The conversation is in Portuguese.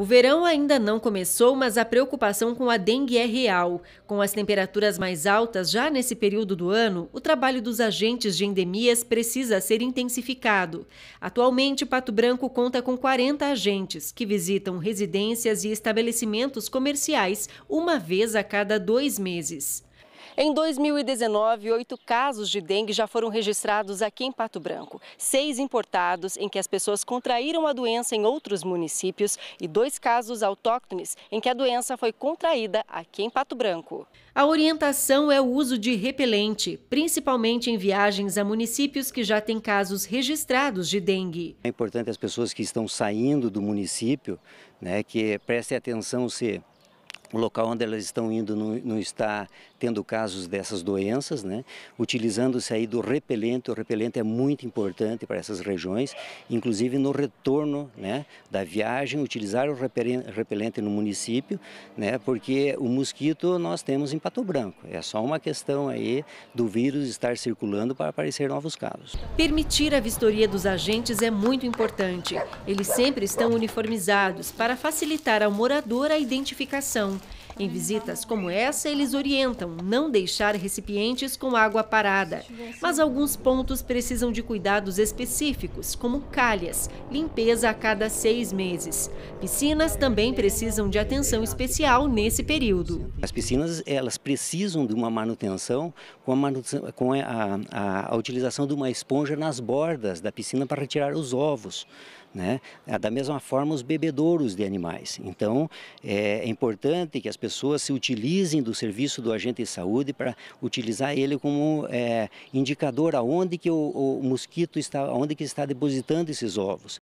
O verão ainda não começou, mas a preocupação com a dengue é real. Com as temperaturas mais altas já nesse período do ano, o trabalho dos agentes de endemias precisa ser intensificado. Atualmente, Pato Branco conta com 40 agentes que visitam residências e estabelecimentos comerciais uma vez a cada dois meses. Em 2019, oito casos de dengue já foram registrados aqui em Pato Branco, seis importados em que as pessoas contraíram a doença em outros municípios e dois casos autóctones em que a doença foi contraída aqui em Pato Branco. A orientação é o uso de repelente, principalmente em viagens a municípios que já têm casos registrados de dengue. É importante as pessoas que estão saindo do município, né, que prestem atenção se o local onde elas estão indo não, não, está tendo casos dessas doenças, né? utilizando-se aí do repelente, o repelente é muito importante para essas regiões, inclusive no retorno né, da viagem, utilizar o repelente no município, né, porque o mosquito nós temos em Pato Branco, é só uma questão aí do vírus estar circulando para aparecer novos casos. Permitir a vistoria dos agentes é muito importante, eles sempre estão uniformizados para facilitar ao morador a identificação. Em visitas como essa, eles orientam não deixar recipientes com água parada. Mas alguns pontos precisam de cuidados específicos, como calhas, limpeza a cada seis meses. Piscinas também precisam de atenção especial nesse período. As piscinas elas precisam de uma manutenção com a, manutenção, com a, a, a utilização de uma esponja nas bordas da piscina para retirar os ovos. Né? Ah, da mesma forma, os bebedouros de animais. Então, é, é importante que as pessoas se utilizem do serviço do agente de saúde para utilizar ele como é, indicador aonde que o, o mosquito está, aonde que está depositando esses ovos.